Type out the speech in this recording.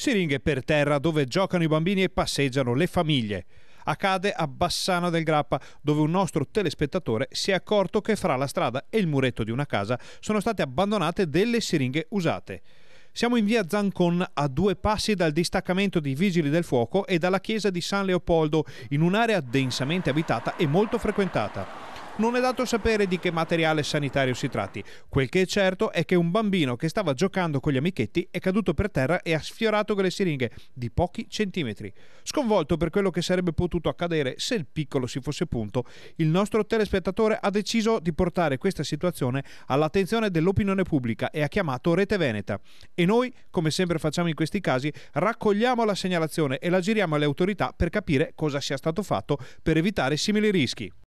siringhe per terra dove giocano i bambini e passeggiano le famiglie. Accade a Bassano del Grappa, dove un nostro telespettatore si è accorto che fra la strada e il muretto di una casa sono state abbandonate delle siringhe usate. Siamo in via Zancon a due passi dal distaccamento di Vigili del Fuoco e dalla chiesa di San Leopoldo, in un'area densamente abitata e molto frequentata non è dato sapere di che materiale sanitario si tratti. Quel che è certo è che un bambino che stava giocando con gli amichetti è caduto per terra e ha sfiorato con le siringhe di pochi centimetri. Sconvolto per quello che sarebbe potuto accadere se il piccolo si fosse punto, il nostro telespettatore ha deciso di portare questa situazione all'attenzione dell'opinione pubblica e ha chiamato Rete Veneta. E noi, come sempre facciamo in questi casi, raccogliamo la segnalazione e la giriamo alle autorità per capire cosa sia stato fatto per evitare simili rischi.